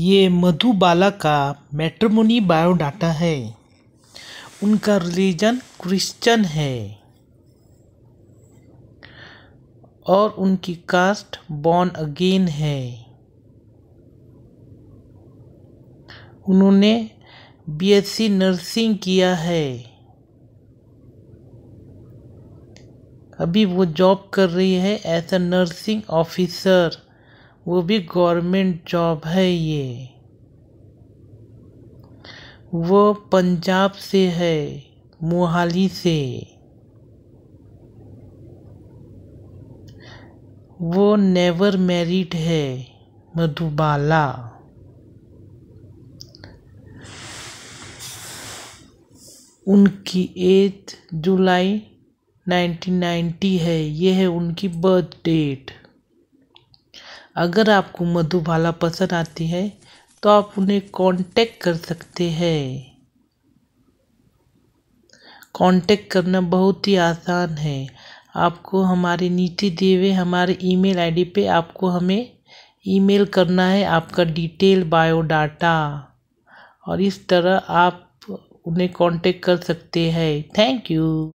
ये मधुबाला का मैट्रमोनी बायोडाटा है उनका रिलीजन क्रिश्चियन है और उनकी कास्ट बॉर्न अगेन है उन्होंने बीएससी नर्सिंग किया है अभी वो जॉब कर रही है एज अ नर्सिंग ऑफिसर वो भी गवर्नमेंट जॉब है ये वो पंजाब से है मोहाली से वो नेवर मैरिड है मधुबाला उनकी एथ जुलाई 1990 है ये है उनकी बर्थ डेट अगर आपको मधुबाला पसंद आती है तो आप उन्हें कांटेक्ट कर सकते हैं कांटेक्ट करना बहुत ही आसान है आपको हमारे नीचे दिए हुए हमारे ईमेल आईडी पे आपको हमें ईमेल करना है आपका डिटेल बायोडाटा और इस तरह आप उन्हें कांटेक्ट कर सकते हैं थैंक यू